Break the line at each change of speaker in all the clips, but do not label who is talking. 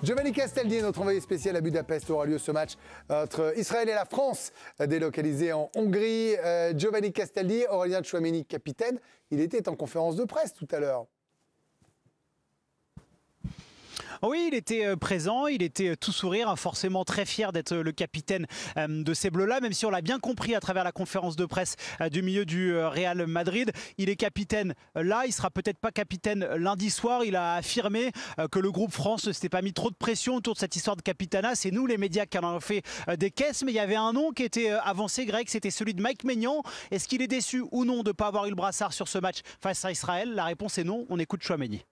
Giovanni Castaldi, notre envoyé spécial à Budapest, aura lieu ce match entre Israël et la France, délocalisé en Hongrie. Euh, Giovanni Castaldi, Aurélien Chouameni, capitaine, il était en conférence de presse tout à l'heure.
Ah oui, il était euh, présent, il était euh, tout sourire, hein, forcément très fier d'être euh, le capitaine de ces Bleus-là, même si on l'a bien compris à travers la conférence de presse du milieu du Real Madrid. Il est capitaine là, il sera peut-être pas capitaine lundi soir. Il a affirmé que le groupe France ne s'était pas mis trop de pression autour de cette histoire de capitana. C'est nous, les médias, qui en avons fait des caisses, mais il y avait un nom qui était avancé, grec, c'était celui de Mike Maignan. Est-ce qu'il est déçu ou non de ne pas avoir eu le brassard sur ce match face à Israël La réponse est non. On écoute Chouameni.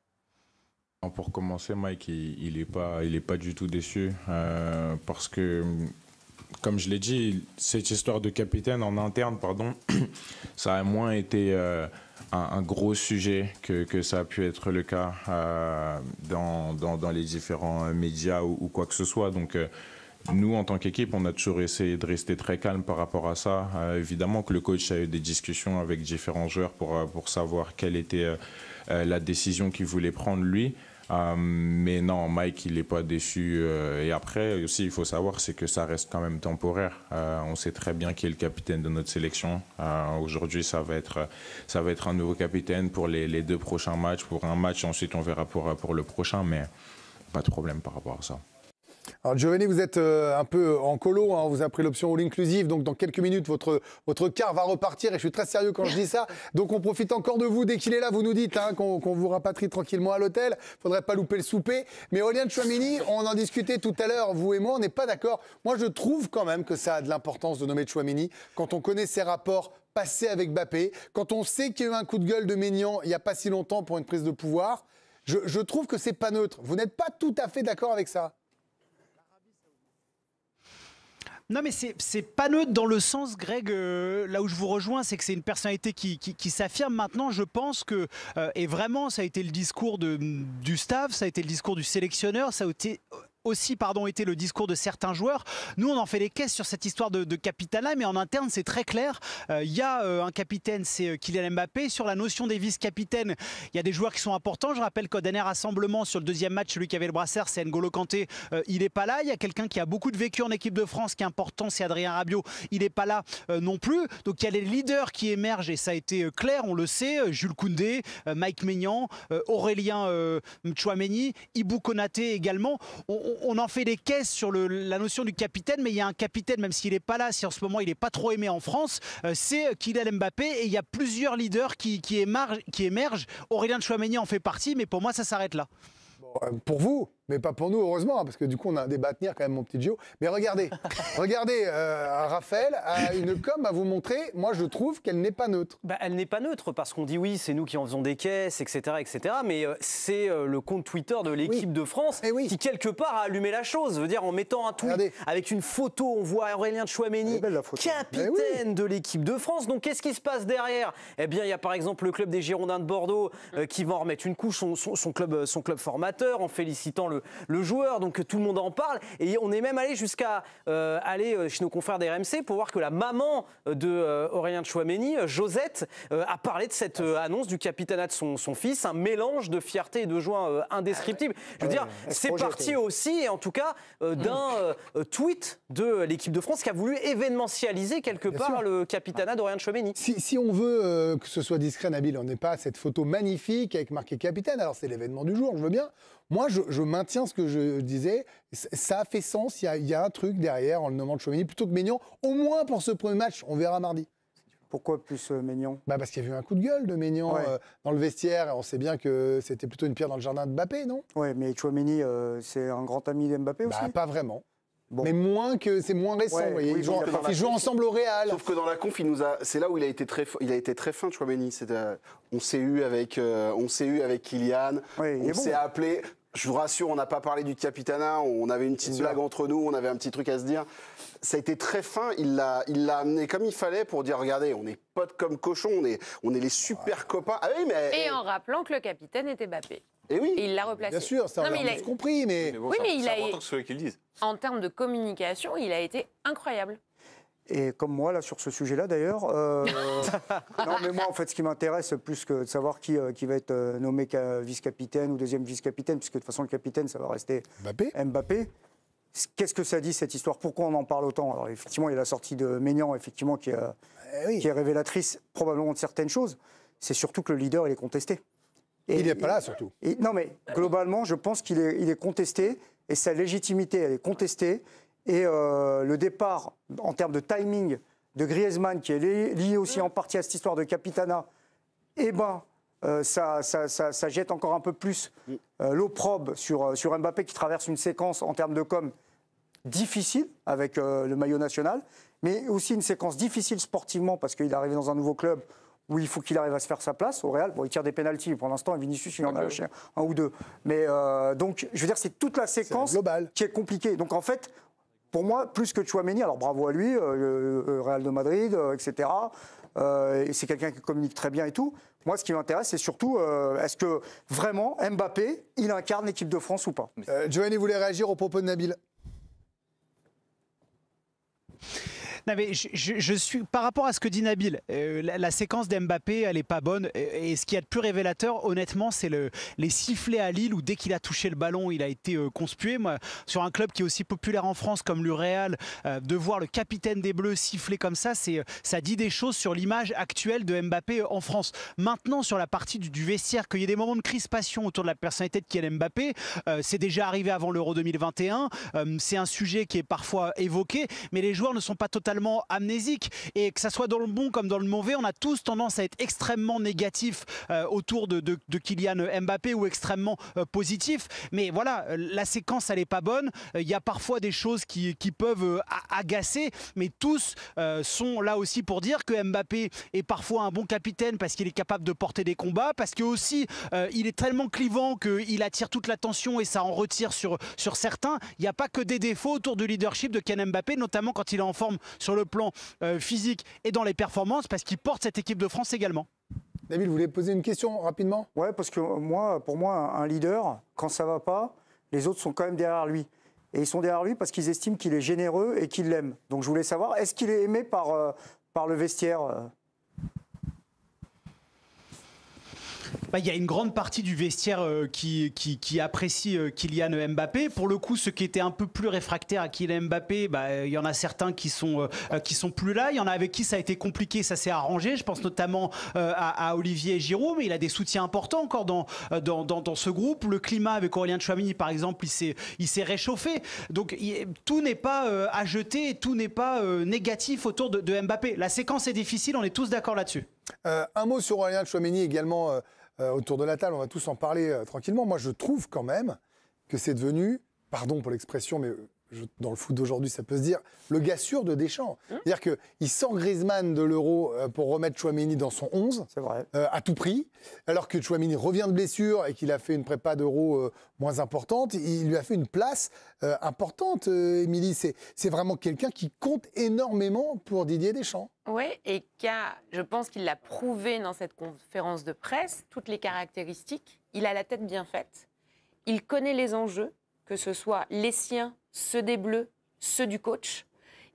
Ah, pour commencer, Mike, il n'est pas, pas du tout déçu euh, parce que, comme je l'ai dit, cette histoire de capitaine en interne, pardon, ça a moins été euh, un, gros sujet que, que, ça a pu être le cas euh, dans, dans, les différents médias ou, ou, quoi que ce soit. Donc, nous, en tant qu'équipe, on a toujours essayé de rester très calme par rapport à ça. évidemment que le coach a eu des discussions avec différents joueurs pour, pour savoir quelle était la décision qu'il voulait prendre lui. Euh, mais non, Mike, il n'est pas déçu. Euh, et après, aussi, il faut savoir, c'est que ça reste quand même temporaire. Euh, on sait très bien qui est le capitaine de notre sélection. Aujourd'hui, ça, va être, un nouveau capitaine pour les, deux prochains matchs, pour un match. Ensuite, on verra pour, pour le prochain, mais pas de problème par rapport à ça.
Alors Giovanni, vous êtes euh, un peu euh, en colo, hein. vous avez pris l'option all inclusive, donc dans quelques minutes, votre, votre car va repartir, et je suis très sérieux quand je dis ça. Donc on profite encore de vous, dès qu'il est là, vous nous dites hein, qu'on vous rapatrie tranquillement à l'hôtel, il faudrait pas louper le souper. Mais Aurélien Chouamini, on en discutait tout à l'heure, vous et moi, on n'est pas d'accord. Moi je trouve quand même que ça a de l'importance de nommer Chouamini, quand on connaît ses rapports passés avec Bappé, quand on sait qu'il y a eu un coup de gueule de Ménian il n'y a pas si longtemps pour une prise de pouvoir. Je, je trouve que c'est pas neutre. Vous n'êtes pas tout à fait d'accord avec ça
non, mais c'est pas neutre dans le sens, Greg, euh, là où je vous rejoins, c'est que c'est une personnalité qui, s'affirme maintenant. Je pense que, euh, et vraiment, ça a été le discours de, du staff, ça a été le discours du sélectionneur, ça a été aussi pardon, été le discours de certains joueurs. Nous, on en fait les caisses sur cette histoire de, de capitana, mais en interne, c'est très clair. Euh, il y a euh, un capitaine, c'est euh, Kylian Mbappé. Sur la notion des vice-capitaines, il y a des joueurs qui sont importants. Je rappelle qu'au dernier rassemblement, sur le deuxième match, celui qui avait le brassard, c'est N'Golo Kanté, il n'est pas là. Il y a quelqu'un qui a beaucoup de vécu en équipe de France, qui est important, c'est Adrien Rabiot, il n'est pas là non plus. Donc il y a les leaders qui émergent, et ça a été clair, on le sait. Jules Koundé, Mike Maignan, Aurélien Chouameni, Ibou Konaté également. On, on, en fait des caisses sur la notion du capitaine, mais il y a un capitaine, même s'il n'est pas là, si en ce moment il n'est pas trop aimé en France, euh, c'est Kylian Mbappé. Et il y a plusieurs leaders qui, émergent. Aurélien Chouameni en fait partie, mais pour moi, ça s'arrête là. Euh, pour vous mais pas
pour nous, heureusement, hein, parce que du coup, on a un débat à tenir quand même, mon petit Joe. Mais regardez, regardez, euh, Raphaël a une com à vous montrer. Moi, je trouve qu'elle n'est pas neutre.
Bah, elle n'est pas neutre parce qu'on dit oui, c'est nous qui en faisons des caisses, etc., etc. Mais euh, c'est euh, le compte Twitter de l'équipe de France eh qui quelque part a allumé la chose. Je veux dire, en mettant un tweet avec une photo, on voit Aurélien Chouameni, capitaine eh de l'équipe de France. Donc, qu'est-ce qui se passe derrière Eh bien, il y a par exemple le club des Girondins de Bordeaux qui va en remettre une couche, club, son club formateur, en félicitant le le, joueur, donc tout le monde en parle. Et on est même allé jusqu'à euh, aller euh, chez nos confrères RMC pour voir que la maman de euh, Aurélien Chouameni, Josette, a parlé de cette annonce du capitanat de son, son, fils, un mélange de fierté et de joie indescriptible. Ah je veux dire, ah c'est parti aussi, en tout cas, mm. d'un tweet de l'équipe de France qui a voulu événementialiser quelque part le capitanat d'Aurélien Chouameni.
Si, si, on veut que ce soit discret, Nabil, on n'est pas à cette photo magnifique avec marqué capitaine. Alors c'est l'événement du jour, je veux bien. Moi, je, je Tiens, ce que je disais. Ça a fait sens. Il y a, un truc derrière en le nommant de plutôt que Maignan, au moins pour ce premier match. On verra mardi. Pourquoi plus euh, bah Parce qu'il y a eu un coup de gueule de Maignan euh, dans le vestiaire. On sait bien que c'était plutôt une pierre dans le jardin de Mbappé, non Oui, mais Chouameni, euh, c'est un grand ami Mbappé bah, aussi bah, Pas vraiment. Mais moins que c'est moins récent. vous ils, jouent,
ensemble au Real. Sauf que dans la conf, il nous a, c'est là où il a été très, il a été très fin, Chouameni. Euh, on s'est eu avec, on s'est eu avec Kylian. on s'est appelé je vous rassure, on n'a pas parlé du Capitana, on avait une petite blague entre nous, on avait un petit truc à se dire. Ça a été très fin, il l'a, il l'a amené comme il fallait pour dire regardez, on est potes comme cochon. on est, on est les super copains. Ah
et
en rappelant que le capitaine était Bappé.
Et eh
oui.
il l'a replacé. Bien sûr, ça non, on compris,
mais.
Oui, mais, il a.
ce qu'ils disent.
En termes de communication, il a été incroyable.
Et comme moi, là, sur ce sujet-là, d'ailleurs. Euh, non, mais moi, en fait, ce qui m'intéresse, plus que de savoir qui, euh, qui va être euh, nommé vice-capitaine ou deuxième vice-capitaine, puisque de toute façon, le capitaine, ça va rester Mbappé. Qu'est-ce que ça dit cette histoire Pourquoi on en parle autant Alors effectivement, il y a la sortie de Maignan, effectivement, qui, eh qui est révélatrice probablement de certaines choses. C'est surtout que le leader, il est contesté.
il n'est pas là, surtout. Et,
non, mais globalement, je pense qu'il est, il est contesté et sa légitimité, elle est contestée. Et euh, le départ, en termes de timing, de Griezmann, qui est lié, aussi en partie à cette histoire de Capitana, eh ben, euh, ça, jette encore un peu plus mm. euh, l'opprobre sur, sur Mbappé, qui traverse une séquence en termes de com difficile avec le maillot national, mais aussi une séquence difficile sportivement parce qu'il est arrivé dans un nouveau club où il faut qu'il arrive à se faire sa place au Real. Bon, il tire des pénaltys, pour l'instant, Vinicius, il en a un ou deux. Mais donc, je veux dire, c'est toute la séquence qui est compliquée. Donc, en fait, pour moi, plus que Chouameni, alors bravo à lui, le euh, euh, euh, Real de Madrid, etc. et c'est quelqu'un qui communique très bien et tout. Moi, ce qui m'intéresse, c'est surtout est-ce que vraiment Mbappé, il incarne l'équipe de France ou pas
Joanne, vous voulez réagir au propos de Nabil
je, suis par rapport à ce que dit Nabil, euh, la, séquence d'Mbappé, elle est pas bonne. Et, ce qui a de plus révélateur, honnêtement, c'est le, les sifflets à Lille où dès qu'il a touché le ballon, il a été euh, conspué. sur un club qui est aussi populaire en France comme le euh, de voir le capitaine des Bleus siffler comme ça, c'est ça dit des choses sur l'image actuelle de Mbappé en France. Maintenant, sur la partie du, du vestiaire, qu'il y ait des moments de crispation autour de la personnalité de Kylian Mbappé, c'est déjà arrivé avant l'Euro 2021. c'est un sujet qui est parfois évoqué, mais les joueurs ne sont pas totalement amnésique. Et que ça soit dans le bon comme dans le mauvais, on a tous tendance à être extrêmement négatif euh, autour de, de, de, Kylian Mbappé ou extrêmement euh, positif. Mais voilà, euh, la séquence, elle n'est pas bonne. Il y a parfois des choses qui, qui peuvent agacer, mais tous sont là aussi pour dire que Mbappé est parfois un bon capitaine parce qu'il est capable de porter des combats, parce que aussi il est tellement clivant qu'il attire toute l'attention et ça en retire sur, sur certains. Il n'y a pas que des défauts autour du leadership de Kylian Mbappé, notamment quand il est en forme sur sur le plan euh, physique et dans les performances parce qu'il porte cette équipe de France également.
David, vous voulez poser une question rapidement Ouais, parce que moi, pour moi, un leader, quand ça va pas, les autres sont quand même derrière lui. Et ils sont derrière lui parce qu'ils estiment qu'il est généreux et qu'il l'aime. Donc je voulais savoir, est-ce qu'il est aimé par, euh, par le vestiaire euh
Bah, il y a une grande partie du vestiaire euh, qui, qui, qui, apprécie euh, Kylian Mbappé. Pour le coup, ceux qui étaient un peu plus réfractaires à Kylian Mbappé, bah, il y en a certains qui sont, euh, qui sont plus là. Il y en a avec qui ça a été compliqué, ça s'est arrangé. Je pense notamment à, Olivier Giroud, mais il a des soutiens importants encore dans, dans, ce groupe. Le climat avec Aurélien Chouamini, par exemple, il s'est réchauffé. Donc tout n'est pas à jeter, tout n'est pas négatif autour de, Mbappé. La séquence est difficile, on est tous d'accord là-dessus. un mot sur Aurélien Chouamini également,
euh, autour de la table, on va tous en parler euh, tranquillement. Moi, je trouve quand même que c'est devenu, pardon pour l'expression, mais euh, dans le foot d'aujourd'hui, ça peut se dire, le gars sûr de Deschamps. Hein C'est-à-dire qu'il sent Griezmann de l'euro euh, pour remettre Chouameni dans son 11, euh, à tout prix, alors que Chouameni revient de blessure et qu'il a fait une prépa d'euro euh, moins importante, il lui a fait une place importante, Émilie. C'est vraiment quelqu'un qui compte énormément pour Didier Deschamps.
Oui, et qui je pense qu'il l'a prouvé dans cette conférence de presse, toutes les caractéristiques. Il a la tête bien faite, il connaît les enjeux que ce soit les siens, ceux des Bleus, ceux du coach.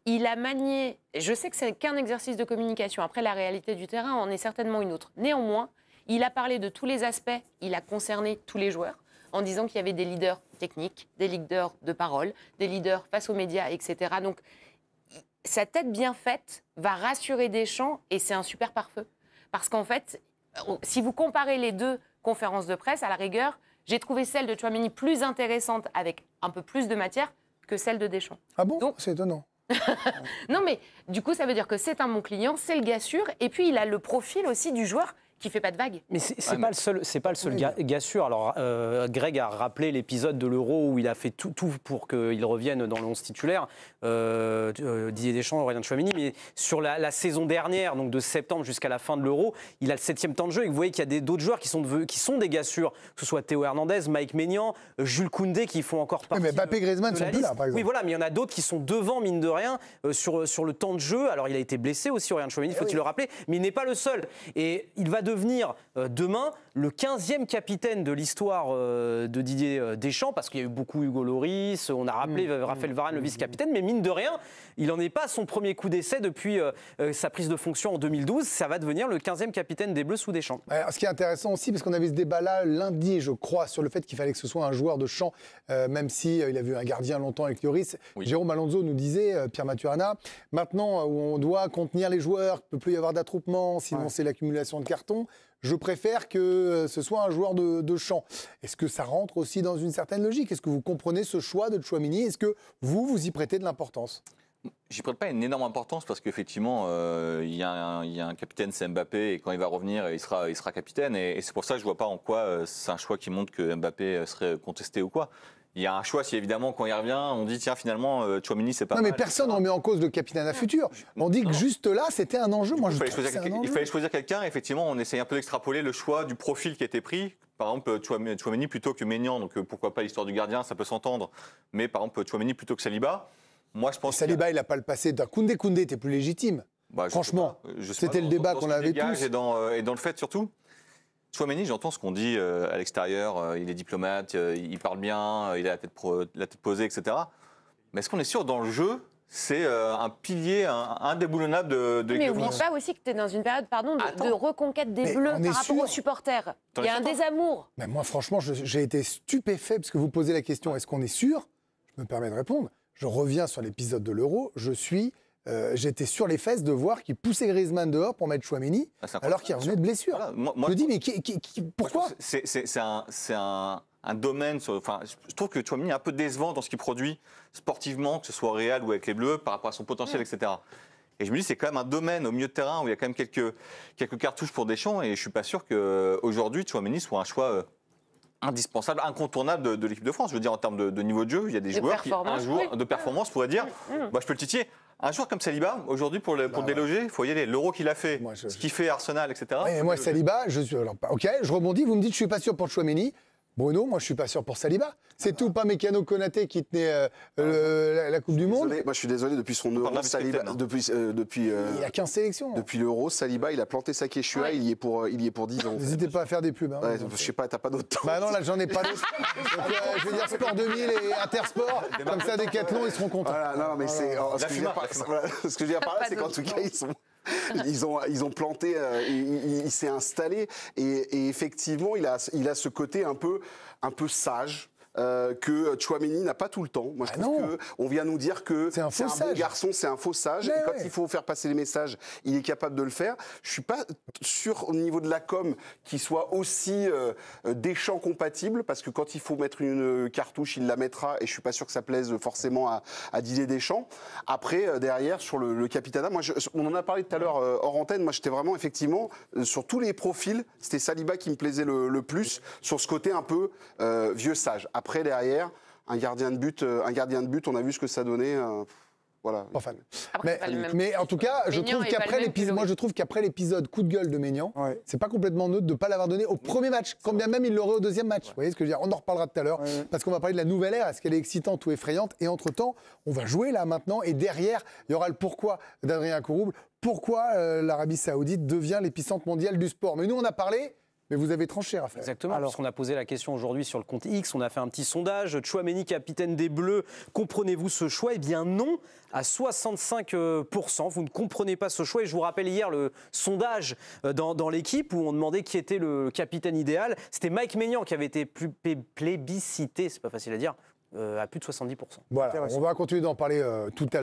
Il a manié, je sais que c'est qu'un exercice de communication, après la réalité du terrain en est certainement une autre. Néanmoins, il a parlé de tous les aspects, il a concerné tous les joueurs en disant qu'il y avait des leaders techniques, des leaders de parole, des leaders face aux médias, etc. Donc, sa tête bien faite va rassurer Deschamps et c'est un super pare-feu. Parce qu'en fait, euh, si vous comparez les deux conférences de presse, à la rigueur, j'ai trouvé celle de Chouamini plus intéressante avec un peu plus de matière que celle de Deschamps.
Ah bon C'est étonnant.
non mais du coup ça veut dire que c'est un bon client, c'est le gars sûr et puis il a le profil aussi du joueur qui fait pas de vague. Mais c'est ouais, pas,
le seul, c'est pas le seul gars, sûr. Alors, euh, Greg a rappelé l'épisode de l'Euro où il a fait tout, tout pour qu'il revienne dans le titulaire. Euh, euh, Didier Deschamps, Aurélien Chouamini, mais sur la, saison dernière, donc de septembre jusqu'à la fin de l'Euro, il a le septième temps de jeu et vous voyez qu'il y a d'autres joueurs qui sont, qui sont des gars sûrs, que ce soit Théo Hernandez, Mike Maignan, Jules Koundé qui font encore partie. mais Mbappé Griezmann sont là, Oui, voilà, mais il y en a d'autres qui sont devant, mine de rien, sur, sur le temps de jeu. Alors, il a été blessé aussi, Aurélien Chouamini, eh faut-il le rappeler, mais il n'est pas le seul. Et il va venir euh, demain le 15e capitaine de l'histoire euh, de Didier euh, Deschamps, parce qu'il y a eu beaucoup Hugo Loris, on a rappelé mmh, mmh, Raphaël Varane, le mmh, vice-capitaine, mais mine de rien, il n'en est pas à son premier coup d'essai depuis euh, sa prise de fonction en 2012. Ça va devenir le 15e capitaine des Bleus sous Deschamps.
ce qui est intéressant aussi, parce qu'on avait ce débat-là lundi, je crois, sur le fait qu'il fallait que ce soit un joueur de champ, même si il a vu un gardien longtemps avec Loris, Jérôme Alonso nous disait, Pierre Maturana, maintenant où on doit contenir les joueurs, il ne peut plus y avoir d'attroupement, sinon c'est l'accumulation de cartons je préfère que euh, ce soit un joueur de, champ. Est-ce que ça rentre aussi dans une certaine logique Est-ce que vous comprenez ce choix de Chouamini Est-ce que vous, vous y prêtez de l'importance
J'y prête pas une énorme importance parce qu'effectivement, euh, il y, a un capitaine, c'est Mbappé, et quand il va revenir, il sera, capitaine. Et, c'est pour ça que je ne vois pas en quoi euh, c'est un choix qui montre que Mbappé serait contesté ou quoi il y a un choix si évidemment quand il revient, on dit tiens finalement euh, Chouamini c'est pas. Non mais personne
ne met en cause le à futur. On dit que juste là c'était un enjeu. Moi je il fallait
choisir quelqu'un. Effectivement on essaye un peu d'extrapoler le choix du profil qui était pris. Par exemple Chouamini plutôt que Ménian, donc euh, pourquoi pas l'histoire du gardien ça peut s'entendre. Mais par exemple Chouamini plutôt que Saliba. Moi je
pense. Saliba il n'a pas le passé d'un Koundé Koundé était plus légitime. Bah, Franchement
c'était le débat qu'on avait tous. dans, euh, et dans le fait surtout. Chouameni, j'entends ce qu'on dit euh, à l'extérieur, euh, il est diplomate, euh, il parle bien, il a la tête, posée, etc. Mais est-ce qu'on est sûr dans le jeu c'est un pilier indéboulonnable de, de l'équipe. Mais n'oublie pas
aussi que tu es dans une période pardon, de, reconquête des Bleus par rapport aux supporters. Il y a un désamour.
Mais moi, franchement, j'ai été stupéfait parce que vous posez la question est-ce qu'on est sûr Je me permets de répondre. Je reviens sur l'épisode de l'Euro. Je suis euh, j'étais sur les fesses de voir qu'il poussait Griezmann dehors pour mettre Chouameni, ah, alors qu'il revenait de blessure. je me dis, mais
pourquoi C'est un, domaine. enfin, je trouve que Chouameni est un peu décevant dans ce qu'il produit sportivement, que ce soit au Real ou avec les Bleus, par rapport à son potentiel, etc. Et je me dis, c'est quand même un domaine au milieu de terrain où il y a quand même quelques, quelques cartouches pour Deschamps, et je ne suis pas sûr qu'aujourd'hui, euh, Chouameni soit un choix. Euh, indispensable, incontournable de, l'équipe de France. Je veux dire, en termes de, niveau de jeu, il y a des joueurs qui, un jour, de performance, pourraient dire Moi mm, mm, mm. bah, Je peux le titiller. Un joueur comme Saliba, aujourd'hui, pour, pour bah, déloger, il faut y aller. L'euro qu'il a fait, ce qu'il fait Arsenal, etc. moi, Saliba,
je suis. Alors, ok, je rebondis. Vous me dites, je suis pas sûr pour Chouameni. Bruno, moi je suis pas sûr pour Saliba. C'est tout pas Mécano Konaté
qui tenait euh, ah la, Coupe du Monde. Désolé, moi je suis désolé depuis son Euro, Saliba, depuis euh, depuis. Euh, il a 15 sélections. Hein. Depuis l'Euro, Saliba, il a planté sa quechua, il y est pour il y est pour 10 ans. N'hésitez pas à faire des pubs. Hein. ouais, je sais pas, t'as pas d'autre temps. Bah non, là j'en ai pas d'autre. je vais dire Sport 2000 et Intersport, comme ça Décathlon ils seront contents. Voilà, non mais c'est. Oh, ce, que je veux dire par là, c'est qu'en tout cas ils sont. ils, ont, ils ont planté, euh, il, s'est installé. Et, et, effectivement, il a, il a ce côté un peu, un peu sage, euh, que Chouameni n'a pas tout le temps. Moi, je pense ah que on vient nous dire que c'est un, bon garçon, c'est un faux sage. et quand il faut faire passer les messages, il est capable de le faire. Je suis pas sûr au niveau de la com qu'il soit aussi euh, euh, des champs compatible, parce que quand il faut mettre une cartouche, il la mettra, et je suis pas sûr que ça plaise forcément à, à Didier Deschamps. Après, derrière, sur le, capitana, moi, on en a parlé tout à l'heure hors antenne. Moi, j'étais vraiment effectivement sur tous les profils, c'était Saliba qui me plaisait le, plus sur ce côté un peu vieux sage. Après, derrière, un gardien de but, euh, un gardien de but on a vu ce que ça donnait. Euh, voilà. Enfin, mais, mais en tout cas, je trouve
qu'après l'épisode, moi je trouve qu'après l'épisode coup de gueule de Maignan, ce c'est pas complètement neutre de ne pas l'avoir donné au premier match, quand bien même il l'aurait au deuxième match. Vous voyez ce que je veux dire On en reparlera tout à l'heure parce qu'on va parler de la nouvelle ère, est-ce qu'elle est excitante ou effrayante Et entre temps, on va jouer là maintenant et derrière, il y aura le pourquoi d'Adrien Courrouble, pourquoi euh, l'Arabie Saoudite devient l'épicentre mondial du sport. Mais nous, on a parlé mais vous avez tranché, Raphaël.
Exactement, Alors, qu'on a posé la question aujourd'hui sur le compte X, on a fait un petit sondage. Chouameni, capitaine des Bleus, comprenez-vous ce choix Eh bien non, à 65%, euh, vous ne comprenez pas ce choix. Et je vous rappelle hier le sondage euh, dans, l'équipe où on demandait qui était le capitaine idéal. C'était Mike Maignan qui avait été plus plébiscité, c'est pas facile à dire, euh, à plus de 70%.
Voilà, on va continuer d'en parler tout à l'heure.